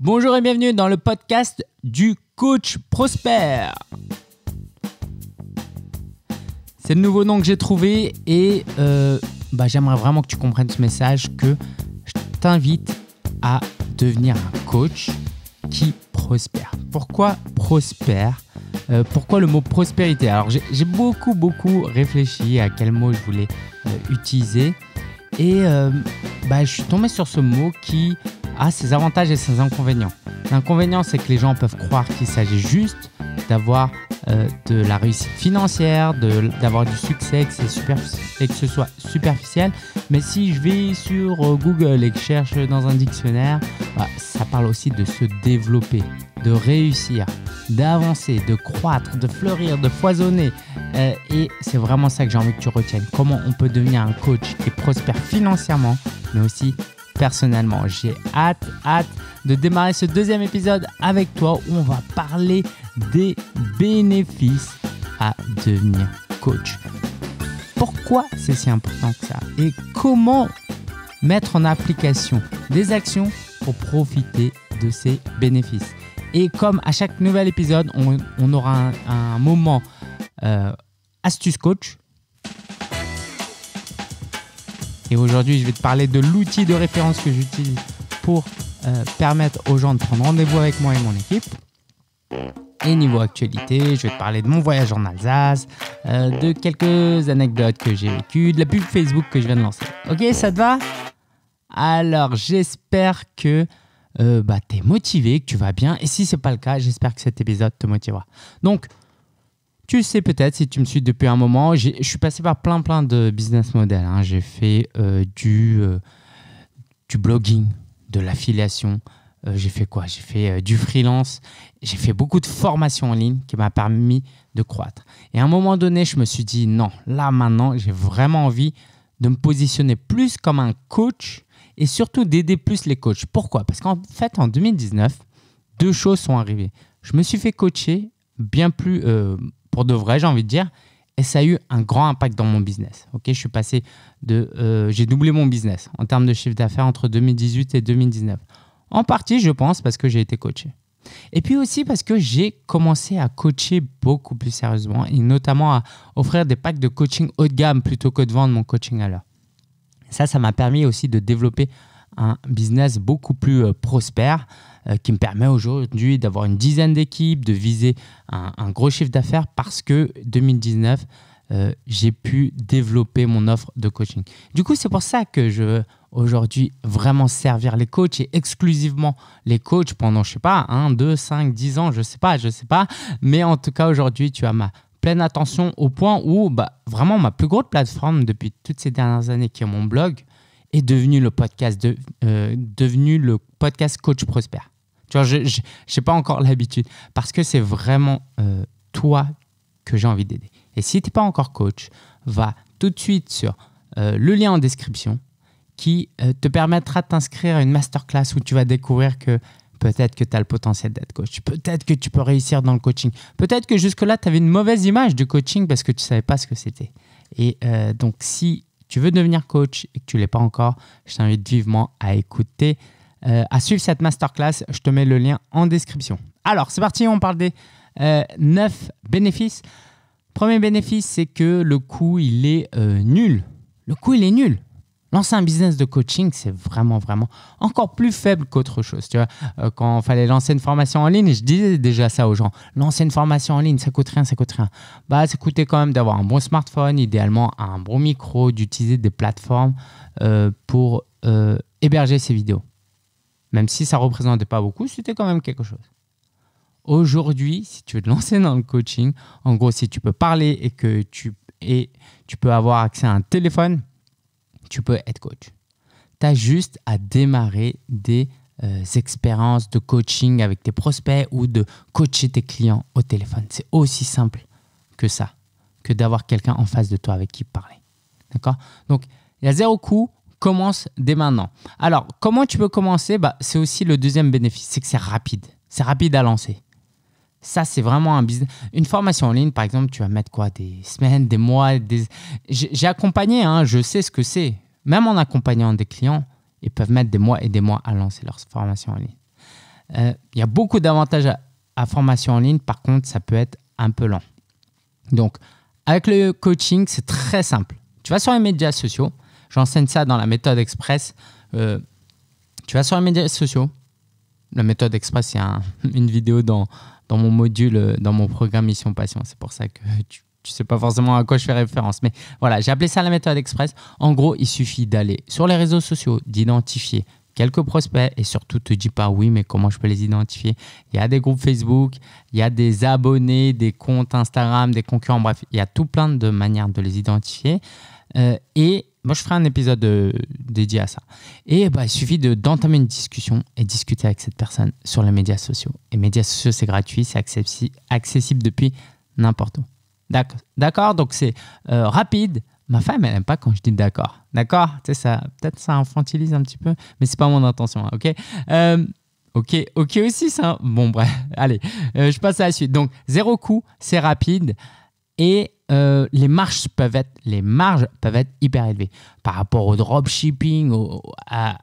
Bonjour et bienvenue dans le podcast du coach Prospère. C'est le nouveau nom que j'ai trouvé et euh, bah, j'aimerais vraiment que tu comprennes ce message que je t'invite à devenir un coach qui prospère. Pourquoi prospère euh, Pourquoi le mot prospérité Alors j'ai beaucoup beaucoup réfléchi à quel mot je voulais euh, utiliser et bah, je suis tombé sur ce mot qui a ses avantages et ses inconvénients. L'inconvénient, c'est que les gens peuvent croire qu'il s'agit juste d'avoir euh, de la réussite financière, d'avoir du succès que et que ce soit superficiel. Mais si je vais sur euh, Google et que je cherche dans un dictionnaire, bah, ça parle aussi de se développer, de réussir, d'avancer, de croître, de fleurir, de foisonner. Euh, et c'est vraiment ça que j'ai envie que tu retiennes. Comment on peut devenir un coach et prospère financièrement, mais aussi personnellement. J'ai hâte, hâte de démarrer ce deuxième épisode avec toi où on va parler des bénéfices à devenir coach. Pourquoi c'est si important que ça Et comment mettre en application des actions pour profiter de ces bénéfices. Et comme à chaque nouvel épisode, on, aura un, moment euh, astuce coach et aujourd'hui, je vais te parler de l'outil de référence que j'utilise pour euh, permettre aux gens de prendre rendez-vous avec moi et mon équipe. Et niveau actualité, je vais te parler de mon voyage en Alsace, euh, de quelques anecdotes que j'ai vécues, de la pub Facebook que je viens de lancer. Ok, ça te va Alors, j'espère que euh, bah, tu es motivé, que tu vas bien. Et si c'est pas le cas, j'espère que cet épisode te motivera. Donc, tu sais peut-être, si tu me suis depuis un moment, je suis passé par plein plein de business models. Hein. J'ai fait euh, du, euh, du blogging, de l'affiliation. Euh, j'ai fait quoi J'ai fait du freelance. J'ai fait beaucoup de formations en ligne qui m'a permis de croître. Et à un moment donné, je me suis dit, non, là maintenant, j'ai vraiment envie de me positionner plus comme un coach et surtout d'aider plus les coachs. Pourquoi Parce qu'en fait, en 2019, deux choses sont arrivées. Je me suis fait coacher bien plus, de vrai, j'ai envie de dire. Et ça a eu un grand impact dans mon business. Ok, je suis passé de, euh, j'ai doublé mon business en termes de chiffre d'affaires entre 2018 et 2019. En partie, je pense, parce que j'ai été coaché. Et puis aussi parce que j'ai commencé à coacher beaucoup plus sérieusement et notamment à offrir des packs de coaching haut de gamme plutôt que de vendre mon coaching à l'heure. Ça, ça m'a permis aussi de développer un business beaucoup plus euh, prospère euh, qui me permet aujourd'hui d'avoir une dizaine d'équipes, de viser un, gros chiffre d'affaires parce que 2019, euh, j'ai pu développer mon offre de coaching. Du coup, c'est pour ça que je veux aujourd'hui vraiment servir les coachs et exclusivement les coachs pendant, je sais pas, 1, 2, 5, 10 ans, je sais pas, je sais pas. Mais en tout cas, aujourd'hui, tu as ma pleine attention au point où bah, vraiment ma plus grosse plateforme depuis toutes ces dernières années qui est mon blog, est devenu le podcast, de, euh, devenu le podcast Coach Prosper. je n'ai pas encore l'habitude parce que c'est vraiment euh, toi que j'ai envie d'aider. Et si tu n'es pas encore coach, va tout de suite sur euh, le lien en description qui te permettra de t'inscrire à une masterclass où tu vas découvrir que peut-être que tu as le potentiel d'être coach, peut-être que tu peux réussir dans le coaching, peut-être que jusque-là, tu avais une mauvaise image du coaching parce que tu ne savais pas ce que c'était. Et donc, si tu veux devenir coach et que tu ne l'es pas encore, je t'invite vivement à écouter, euh, à suivre cette masterclass. Je te mets le lien en description. Alors, c'est parti, on parle des euh, neuf bénéfices. Premier bénéfice, c'est que le coût, il est euh, nul. Le coût, il est nul. Lancer un business de coaching, c'est vraiment, vraiment encore plus faible qu'autre chose. Tu vois, euh, quand il fallait lancer une formation en ligne, je disais déjà ça aux gens. Lancer une formation en ligne, ça coûte rien, ça coûte rien. Bah, ça coûtait quand même d'avoir un bon smartphone, idéalement un bon micro, d'utiliser des plateformes euh, pour euh, héberger ces vidéos. Même si ça ne représentait pas beaucoup, c'était quand même quelque chose. Aujourd'hui, si tu veux te lancer dans le coaching, en gros, si tu peux parler et que tu, et tu peux avoir accès à un téléphone, tu peux être coach. Tu as juste à démarrer des euh, expériences de coaching avec tes prospects ou de coacher tes clients au téléphone. C'est aussi simple que ça, que d'avoir quelqu'un en face de toi avec qui parler. D'accord Donc, il y a zéro coût, commence dès maintenant. Alors, comment tu peux commencer bah, C'est aussi le deuxième bénéfice, c'est que c'est rapide. C'est rapide à lancer. Ça, c'est vraiment un business. Une formation en ligne, par exemple, tu vas mettre quoi Des semaines, des mois des... J'ai accompagné, hein, je sais ce que c'est. Même en accompagnant des clients, ils peuvent mettre des mois et des mois à lancer leur formation en ligne. Euh, il y a beaucoup d'avantages à, à, formation en ligne, par contre, ça peut être un peu lent. Donc, avec le coaching, c'est très simple. Tu vas sur les médias sociaux, j'enseigne ça dans la méthode express. Euh, tu vas sur les médias sociaux, la méthode express, y a une vidéo dans, dans mon module, euh, dans mon programme Mission Passion. C'est pour ça que tu ne sais pas forcément à quoi je fais référence, mais voilà, j'ai appelé ça la méthode express. En gros, il suffit d'aller sur les réseaux sociaux, d'identifier quelques prospects et surtout te dis pas oui, mais comment je peux les identifier Il y a des groupes Facebook, il y a des abonnés, des comptes Instagram, des concurrents, bref, il y a tout plein de manières de les identifier. Euh, et moi, je ferai un épisode euh, dédié à ça. Et bah, il suffit d'entamer une discussion et discuter avec cette personne sur les médias sociaux. Et médias sociaux, c'est gratuit, c'est accessible depuis n'importe où. D'accord Donc, c'est euh, rapide. Ma femme, elle n'aime pas quand je dis d'accord. D'accord c'est ça, peut-être ça infantilise un petit peu, mais c'est pas mon intention, hein, ok euh, Ok, ok aussi ça. Bon bref, allez, je passe à la suite. Donc zéro coût, c'est rapide, et euh, les marges peuvent être les marges peuvent être hyper élevées par rapport au dropshipping au, à,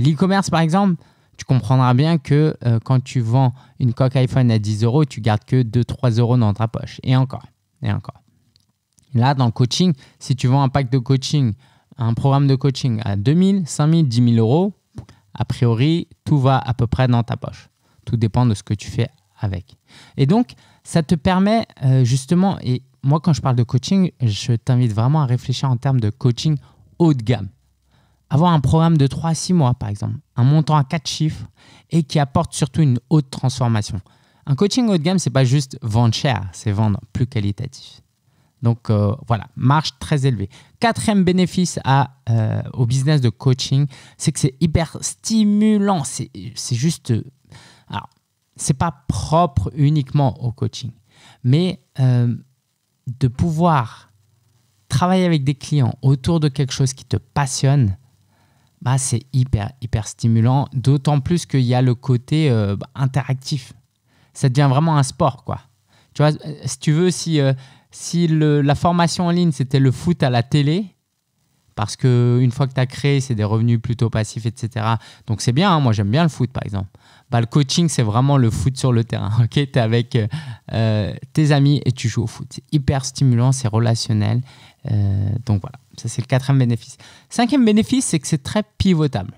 l'e-commerce par exemple tu comprendras bien que euh, quand tu vends une coque iPhone à 10 euros tu gardes que 2-3 euros dans ta poche et encore et encore là dans le coaching si tu vends un pack de coaching un programme de coaching à 2000 5000 10 000 euros a priori tout va à peu près dans ta poche tout dépend de ce que tu fais avec et donc ça te permet euh, justement, et moi quand je parle de coaching, je t'invite vraiment à réfléchir en termes de coaching haut de gamme. Avoir un programme de 3 à 6 mois, par exemple, un montant à 4 chiffres et qui apporte surtout une haute transformation. Un coaching haut de gamme, ce n'est pas juste vendre cher, c'est vendre plus qualitatif. Donc euh, voilà, marge très élevée. Quatrième bénéfice euh, au business de coaching, c'est que c'est hyper stimulant. C'est juste. alors, c'est pas propre uniquement au coaching, mais euh, de pouvoir travailler avec des clients autour de quelque chose qui te passionne, bah, c'est hyper, hyper stimulant, d'autant plus qu'il y a le côté euh, interactif. Ça devient vraiment un sport, quoi. Tu vois, si tu veux, si, euh, si la formation en ligne, c'était le foot à la télé, parce qu'une fois que tu as créé, c'est des revenus plutôt passifs, etc. Donc c'est bien, hein, moi j'aime bien le foot, par exemple bah, le coaching, c'est vraiment le foot sur le terrain. ok tu es avec euh, euh, tes amis et tu joues au foot. C'est hyper stimulant, c'est relationnel. Euh, donc voilà, ça c'est le quatrième bénéfice. Cinquième bénéfice, c'est que c'est très pivotable.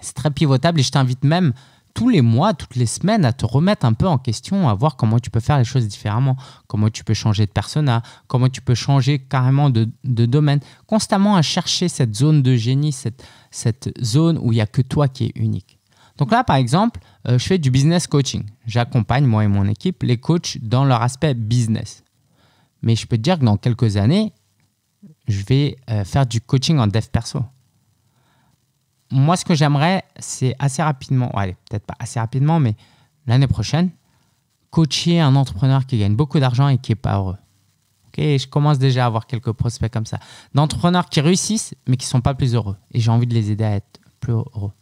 C'est très pivotable et je t'invite même tous les mois, toutes les semaines à te remettre un peu en question, à voir comment tu peux faire les choses différemment, comment tu peux changer de persona, comment tu peux changer carrément de, domaine, constamment à chercher cette zone de génie, cette, cette zone où il n'y a que toi qui est unique. Donc là, par exemple, euh, je fais du business coaching. J'accompagne, moi et mon équipe, les coachs dans leur aspect business. Mais je peux te dire que dans quelques années, je vais euh, faire du coaching en dev perso. Moi, ce que j'aimerais, c'est assez rapidement, peut-être pas assez rapidement, mais l'année prochaine, coacher un entrepreneur qui gagne beaucoup d'argent et qui n'est pas heureux. Ok, je commence déjà à avoir quelques prospects comme ça. D'entrepreneurs qui réussissent, mais qui ne sont pas plus heureux. Et j'ai envie de les aider à être plus heureux.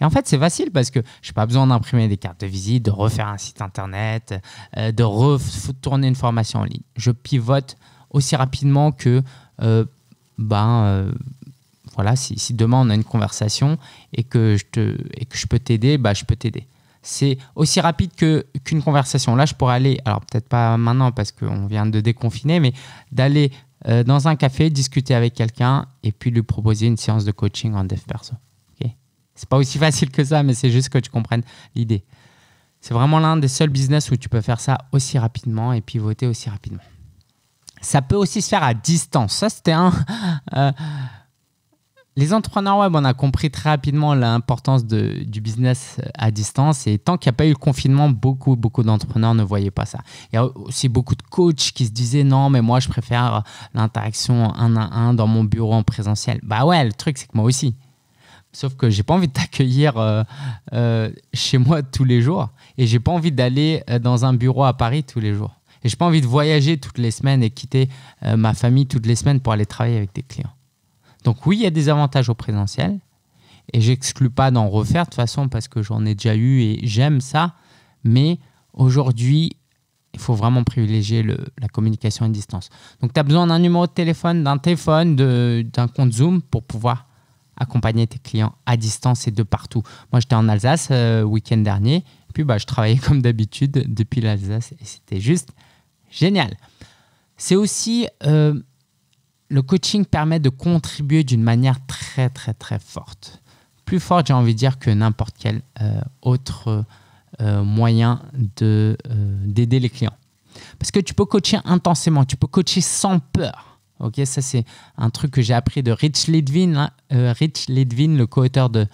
Et en fait, c'est facile parce que je n'ai pas besoin d'imprimer des cartes de visite, de refaire un site internet, euh, de retourner une formation en ligne. Je pivote aussi rapidement que, euh, ben, euh, voilà, si, demain on a une conversation et que je, te, et que je peux t'aider, bah, je peux t'aider. C'est aussi rapide que, qu'une conversation. Là, je pourrais aller, alors peut-être pas maintenant parce qu'on vient de déconfiner, mais d'aller dans un café, discuter avec quelqu'un et puis lui proposer une séance de coaching en dev perso. C'est pas aussi facile que ça, mais c'est juste que tu comprennes l'idée. C'est vraiment l'un des seuls business où tu peux faire ça aussi rapidement et pivoter aussi rapidement. Ça peut aussi se faire à distance. Ça, c'était un. Euh, les entrepreneurs web, on a compris très rapidement l'importance du business à distance. Et tant qu'il n'y a pas eu le confinement, beaucoup, beaucoup d'entrepreneurs ne voyaient pas ça. Il y a aussi beaucoup de coachs qui se disaient non, mais moi, je préfère l'interaction un à un dans mon bureau en présentiel. Bah ouais, le truc, c'est que moi aussi, Sauf que j'ai pas envie de t'accueillir euh, euh, chez moi tous les jours et j'ai pas envie d'aller euh, dans un bureau à Paris tous les jours. Et j'ai pas envie de voyager toutes les semaines et quitter ma famille toutes les semaines pour aller travailler avec des clients. Donc oui, il y a des avantages au présentiel et j'exclus pas d'en refaire de toute façon parce que j'en ai déjà eu et j'aime ça. Mais aujourd'hui, il faut vraiment privilégier la communication à distance. Donc tu as besoin d'un numéro de téléphone, d'un téléphone, d'un compte Zoom pour pouvoir accompagner tes clients à distance et de partout. Moi, j'étais en Alsace le euh, week-end dernier, puis bah, je travaillais comme d'habitude depuis l'Alsace, et c'était juste génial. C'est aussi, euh, le coaching permet de contribuer d'une manière très, très, très forte. Plus forte, j'ai envie de dire, que n'importe quel euh, autre moyen d'aider les clients. Parce que tu peux coacher intensément, tu peux coacher sans peur Ok, ça c'est un truc que j'ai appris de Rich Lidvin, euh, Rich Ledvin, le co-auteur de,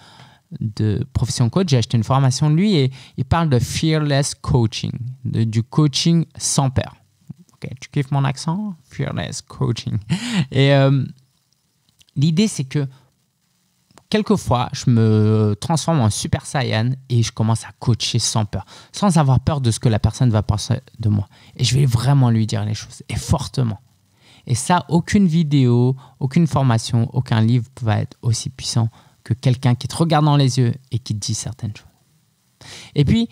de Profession Coach. J'ai acheté une formation de lui et il parle de fearless coaching, du coaching sans peur. Ok, tu kiffes mon accent Fearless coaching. Et euh, l'idée c'est que quelquefois, je me transforme en super saiyan et je commence à coacher sans peur, sans avoir peur de ce que la personne va penser de moi. Et je vais vraiment lui dire les choses, et fortement. Et ça, aucune vidéo, aucune formation, aucun livre va être aussi puissant que quelqu'un qui te regarde dans les yeux et qui te dit certaines choses. Et puis,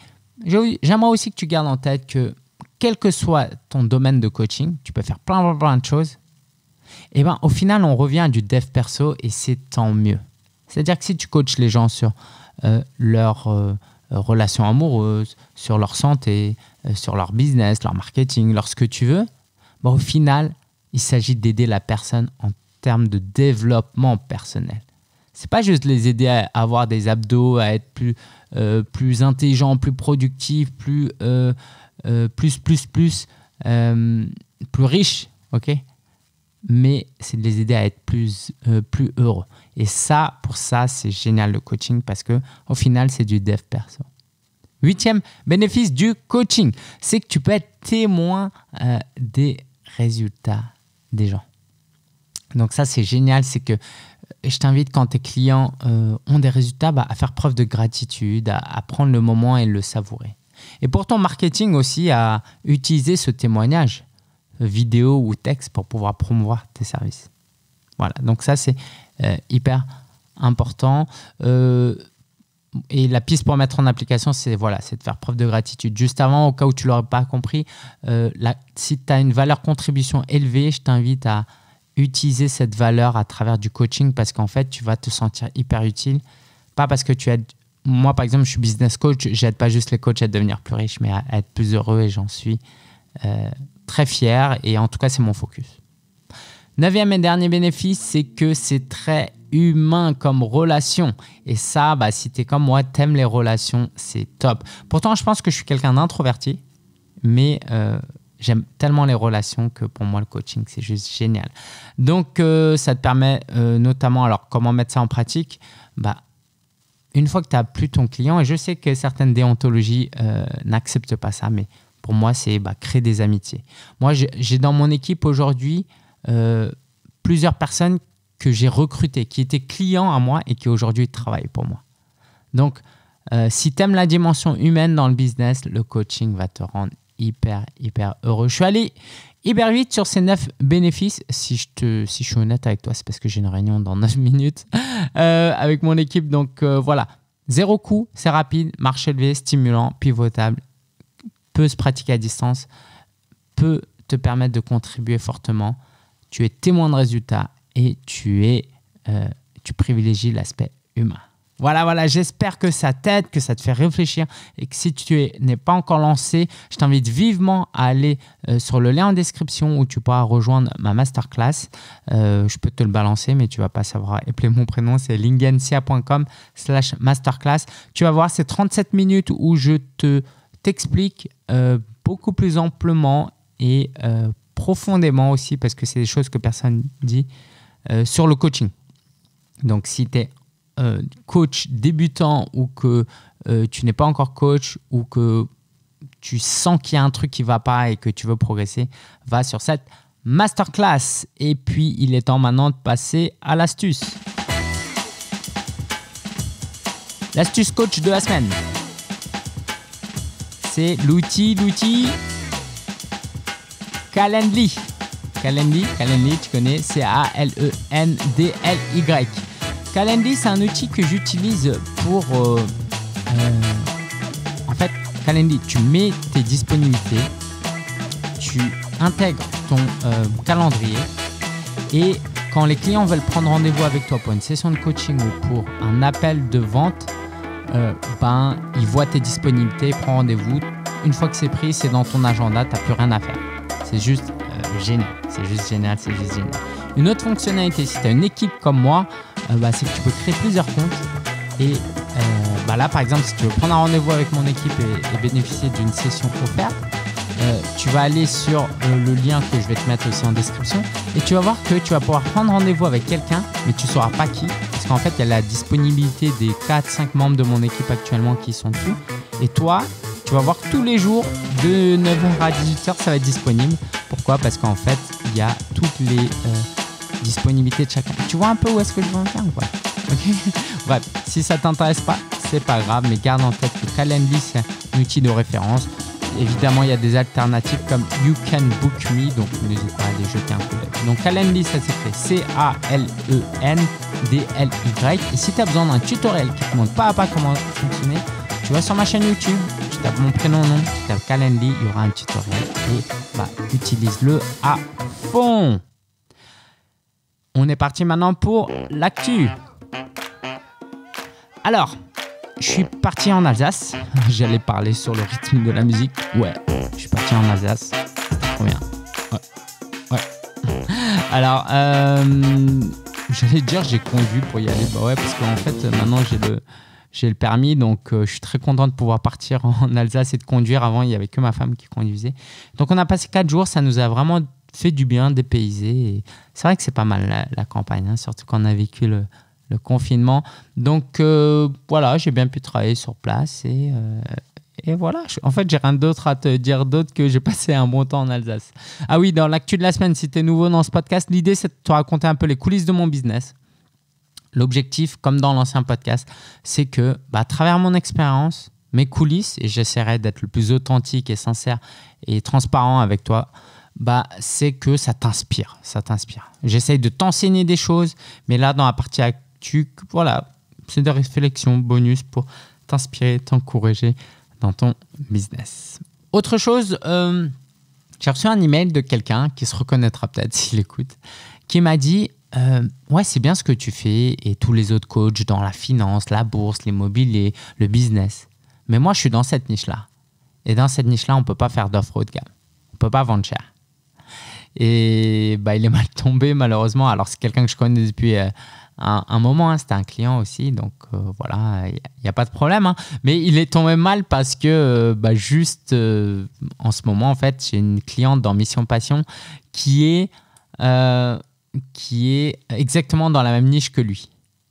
j'aimerais aussi que tu gardes en tête que quel que soit ton domaine de coaching, tu peux faire plein, plein, plein de choses. Et eh ben, au final, on revient à du dev perso et c'est tant mieux. C'est-à-dire que si tu coaches les gens sur euh, leur euh, relation amoureuse, sur leur santé, euh, sur leur business, leur marketing, leur ce que tu veux, ben, au final, il s'agit d'aider la personne en termes de développement personnel. C'est pas juste les aider à avoir des abdos, à être plus, euh, plus intelligent, plus productif, plus, euh, euh, plus, plus, plus, plus riche, ok Mais c'est de les aider à être plus, plus heureux. Et ça, pour ça, c'est génial le coaching parce que au final, c'est du dev perso. Huitième bénéfice du coaching, c'est que tu peux être témoin des résultats des gens. Donc ça, c'est génial, c'est que euh, je t'invite quand tes clients euh, ont des résultats bah, à faire preuve de gratitude, à, prendre le moment et le savourer. Et pour ton marketing aussi, à utiliser ce témoignage euh, vidéo ou texte pour pouvoir promouvoir tes services. Voilà, donc ça c'est hyper important. Euh, et la piste pour mettre en application, c'est voilà, de faire preuve de gratitude. Juste avant, au cas où tu l'aurais pas compris, euh, si tu as une valeur contribution élevée, je t'invite à utiliser cette valeur à travers du coaching parce qu'en fait, tu vas te sentir hyper utile. Pas parce que tu aides. Moi, par exemple, je suis business coach. J'aide pas juste les coachs à devenir plus riches, mais à, être plus heureux et j'en suis euh, très fier. Et en tout cas, c'est mon focus. Neuvième et dernier bénéfice, c'est que c'est très humain, comme relation. Et ça, bah, si tu comme moi, t'aimes les relations, c'est top. Pourtant, je pense que je suis quelqu'un d'introverti, mais euh, j'aime tellement les relations que pour moi, le coaching, c'est juste génial. Donc, euh, ça te permet euh, notamment, alors comment mettre ça en pratique bah, Une fois que tu n'as plus ton client, et je sais que certaines déontologies n'acceptent pas ça, mais pour moi, c'est bah, créer des amitiés. Moi, j'ai dans mon équipe aujourd'hui plusieurs personnes que j'ai recruté, qui était client à moi et qui aujourd'hui travaille pour moi. Donc, euh, si tu aimes la dimension humaine dans le business, le coaching va te rendre hyper, hyper heureux. Je suis allé hyper vite sur ces 9 bénéfices. Si je, te, si je suis honnête avec toi, c'est parce que j'ai une réunion dans 9 minutes euh, avec mon équipe. Donc euh, voilà, zéro coût, c'est rapide, marche élevée, stimulant, pivotable, peut se pratiquer à distance, peut te permettre de contribuer fortement. Tu es témoin de résultats et tu es, euh, tu privilégies l'aspect humain. Voilà, voilà, j'espère que ça t'aide, que ça te fait réfléchir et que si tu n'es pas encore lancé, je t'invite vivement à aller euh, sur le lien en description où tu pourras rejoindre ma masterclass. Euh, je peux te le balancer, mais tu ne vas pas savoir épeler mon prénom, c'est lingensia.com slash masterclass. Tu vas voir, ces 37 minutes où je te t'explique beaucoup plus amplement et profondément aussi, parce que c'est des choses que personne dit, euh, sur le coaching. Donc si tu es euh, coach débutant ou que euh, tu n'es pas encore coach ou que tu sens qu'il y a un truc qui ne va pas et que tu veux progresser, va sur cette masterclass. Et puis il est temps maintenant de passer à l'astuce. L'astuce coach de la semaine. C'est l'outil, l'outil Calendly. Calendly, Calendly, tu connais, c'est a l e n d l y Calendly, c'est un outil que j'utilise pour. Euh, euh, en fait, Calendly, tu mets tes disponibilités, tu intègres ton euh, calendrier et quand les clients veulent prendre rendez-vous avec toi pour une session de coaching ou pour un appel de vente, ben, ils voient tes disponibilités, ils prennent rendez-vous. Une fois que c'est pris, c'est dans ton agenda, tu n'as plus rien à faire. C'est juste génial. C'est juste génial, c'est juste génial. Une autre fonctionnalité, si tu as une équipe comme moi, euh, bah, c'est que tu peux créer plusieurs comptes. Et euh, bah, là, par exemple, si tu veux prendre un rendez-vous avec mon équipe et, bénéficier d'une session offerte, euh, tu vas aller sur le lien que je vais te mettre aussi en description et tu vas voir que tu vas pouvoir prendre rendez-vous avec quelqu'un, mais tu ne sauras pas qui, parce qu'en fait, il y a la disponibilité des 4-5 membres de mon équipe actuellement qui sont dessus. Et toi, tu vas voir tous les jours, de 9h à 18h, ça va être disponible. Pourquoi Parce qu'en fait, il y a toutes les euh, disponibilités de chacun. Tu vois un peu où est-ce que je veux en faire Bref, si ça t'intéresse pas, c'est pas grave, mais garde en tête que Calendly, c'est un outil de référence. Évidemment, il y a des alternatives comme You Can Book Me, donc n'hésite pas à les jeter un coup d'œil. Donc Calendly, ça s'écrit C-A-L-E-N-D-L-Y. Et si tu as besoin d'un tutoriel qui te montre pas à pas comment fonctionner, tu vas sur ma chaîne YouTube, tu tapes mon prénom, nom, tu tapes Calendly, il y aura un tutoriel. Et bah, utilise-le à fond. On est parti maintenant pour l'actu. Alors, je suis parti en Alsace. J'allais parler sur le rythme de la musique. Ouais, je suis parti en Alsace. Trop bien. Ouais. Ouais. Alors, euh, j'allais dire j'ai conduit pour y aller. Bah ouais, parce qu'en fait, maintenant j'ai le j'ai le permis, donc euh, je suis très content de pouvoir partir en Alsace et de conduire. Avant, il n'y avait que ma femme qui conduisait. Donc on a passé quatre jours, ça nous a vraiment fait du bien, dépaysé. C'est vrai que c'est pas mal la, campagne, hein, surtout qu'on a vécu le, confinement. Donc euh, voilà, j'ai bien pu travailler sur place et, euh, et voilà. En fait, j'ai rien d'autre à te dire d'autre que j'ai passé un bon temps en Alsace. Ah oui, dans l'actu de la semaine, si tu es nouveau dans ce podcast, l'idée c'est de te raconter un peu les coulisses de mon business L'objectif, comme dans l'ancien podcast, c'est que bah, à travers mon expérience, mes coulisses, et j'essaierai d'être le plus authentique et sincère et transparent avec toi, bah, c'est que ça t'inspire. Ça t'inspire. J'essaye de t'enseigner des choses, mais là, dans la partie actuelle, voilà, c'est des réflexions bonus pour t'inspirer, t'encourager dans ton business. Autre chose, euh, j'ai reçu un email de quelqu'un qui se reconnaîtra peut-être s'il écoute, qui m'a dit euh, ouais, c'est bien ce que tu fais et tous les autres coachs dans la finance, la bourse, les l'immobilier, le business. Mais moi, je suis dans cette niche-là. Et dans cette niche-là, on ne peut pas faire d'offres haut de gamme. On ne peut pas vendre cher. Et bah, il est mal tombé, malheureusement. Alors, c'est quelqu'un que je connais depuis euh, un, moment. Hein. C'était un client aussi. Donc, euh, voilà, il n'y a, pas de problème. Hein. Mais il est tombé mal parce que, bah, juste en ce moment, en fait, j'ai une cliente dans Mission Passion qui est qui est exactement dans la même niche que lui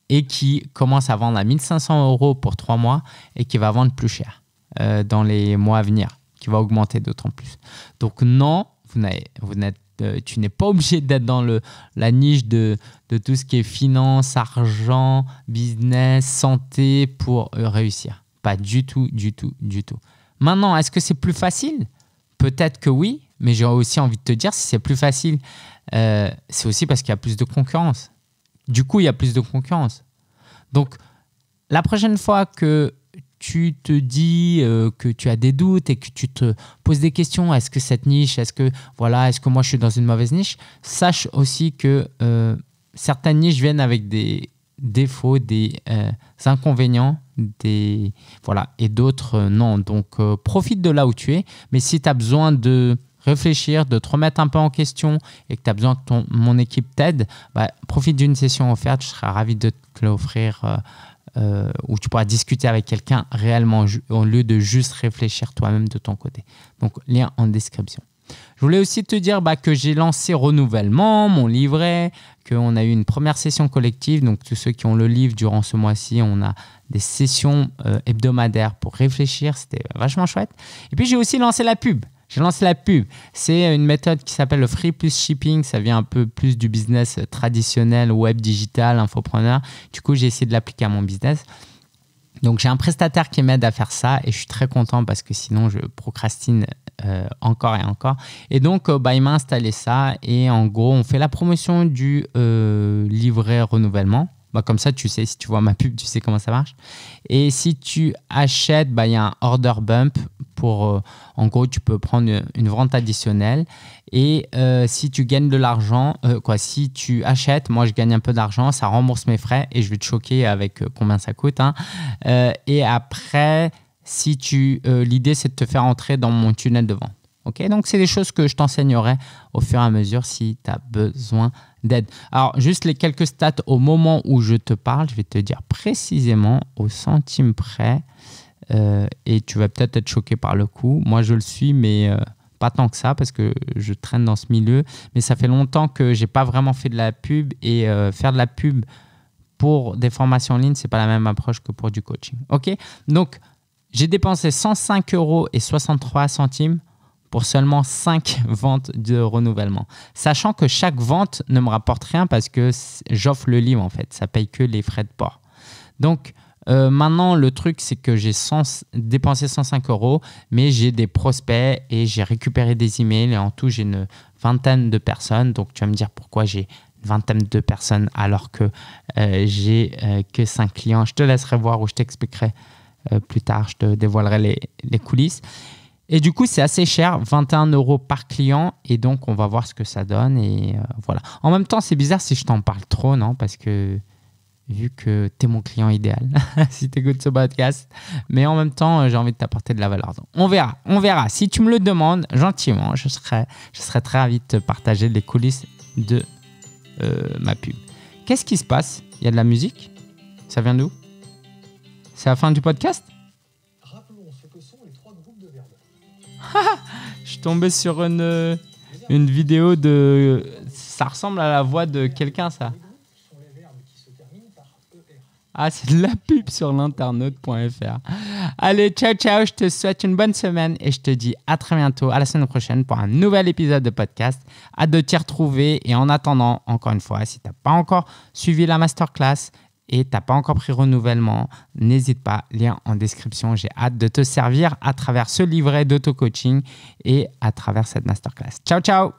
et qui commence à vendre à 1500 euros pour trois mois et qui va vendre plus cher euh, dans les mois à venir, qui va augmenter d'autant plus. Donc non, vous vous euh, tu n'es pas obligé d'être dans le, la niche de, de, tout ce qui est finance, argent, business, santé pour euh, réussir. Pas du tout, du tout, du tout. Maintenant, est-ce que c'est plus facile Peut-être que oui, mais j'ai aussi envie de te dire, si c'est plus facile, euh, c'est aussi parce qu'il y a plus de concurrence. Du coup, il y a plus de concurrence. Donc, la prochaine fois que tu te dis euh, que tu as des doutes et que tu te poses des questions, est-ce que cette niche, est-ce que voilà, est-ce que moi je suis dans une mauvaise niche, sache aussi que euh, certaines niches viennent avec des défauts, des inconvénients, des voilà, et d'autres non. Donc profite de là où tu es, mais si tu as besoin de réfléchir, de te remettre un peu en question et que tu as besoin que mon équipe t'aide, bah, profite d'une session offerte. Je serai ravi de te l'offrir euh, euh, où tu pourras discuter avec quelqu'un réellement au lieu de juste réfléchir toi-même de ton côté. Donc, lien en description. Je voulais aussi te dire bah, que j'ai lancé renouvellement, mon livret, qu'on a eu une première session collective. Donc, tous ceux qui ont le livre durant ce mois-ci, on a des sessions euh, hebdomadaires pour réfléchir. C'était vachement chouette. Et puis, j'ai aussi lancé la pub. Je lance la pub. C'est une méthode qui s'appelle le free plus shipping. Ça vient un peu plus du business traditionnel, web, digital, infopreneur. Du coup, j'ai essayé de l'appliquer à mon business. Donc j'ai un prestataire qui m'aide à faire ça et je suis très content parce que sinon je procrastine euh, encore et encore. Et donc euh, bah, il m'a installé ça et en gros on fait la promotion du euh, livret renouvellement. Bah, comme ça tu sais, si tu vois ma pub, tu sais comment ça marche. Et si tu achètes, bah, il y a un order bump pour, euh, en gros, tu peux prendre une vente additionnelle. Et euh, si tu gagnes de l'argent, euh, quoi, si tu achètes, moi je gagne un peu d'argent, ça rembourse mes frais et je vais te choquer avec combien ça coûte. Hein. et après, si tu, l'idée c'est de te faire entrer dans mon tunnel de vente. Ok, donc c'est des choses que je t'enseignerai au fur et à mesure si tu as besoin d'aide. Alors, juste les quelques stats au moment où je te parle, je vais te dire précisément au centime près euh, et tu vas peut-être être choqué par le coup. Moi, je le suis, mais euh, pas tant que ça, parce que je traîne dans ce milieu. Mais ça fait longtemps que j'ai pas vraiment fait de la pub et euh, faire de la pub pour des formations en ligne, c'est pas la même approche que pour du coaching. Ok Donc, j'ai dépensé 105 euros et 63 centimes pour seulement 5 ventes de renouvellement. Sachant que chaque vente ne me rapporte rien parce que j'offre le livre en fait, ça paye que les frais de port. Donc, euh, maintenant, le truc, c'est que j'ai dépensé 105 euros, mais j'ai des prospects et j'ai récupéré des emails et en tout, j'ai une vingtaine de personnes. Donc, tu vas me dire pourquoi j'ai une vingtaine de personnes alors que euh, j'ai euh, que 5 clients. Je te laisserai voir ou je t'expliquerai plus tard, je te dévoilerai les, coulisses. Et du coup, c'est assez cher, 21 euros par client. Et donc, on va voir ce que ça donne. Et voilà. En même temps, c'est bizarre si je t'en parle trop, non Parce que vu que tu es mon client idéal si tu écoutes ce podcast. Mais en même temps, euh, j'ai envie de t'apporter de la valeur. on verra, on verra. Si tu me le demandes gentiment, je serai, je serai très ravi de te partager les coulisses de euh, ma pub. Qu'est-ce qui se passe Il y a de la musique Ça vient d'où C'est la fin du podcast Rappelons ce que sont les trois groupes de verbes. je suis tombé sur une, euh, une vidéo de... Ça ressemble à la voix de quelqu'un, ça. Ah, c'est de la pub sur l'internaute.fr. Allez, ciao, ciao. Je te souhaite une bonne semaine et je te dis à très bientôt, à la semaine prochaine pour un nouvel épisode de podcast. Hâte de t'y retrouver. Et en attendant, encore une fois, si tu n'as pas encore suivi la masterclass et tu n'as pas encore pris renouvellement, n'hésite pas, lien en description. J'ai hâte de te servir à travers ce livret d'auto-coaching et à travers cette masterclass. Ciao, ciao.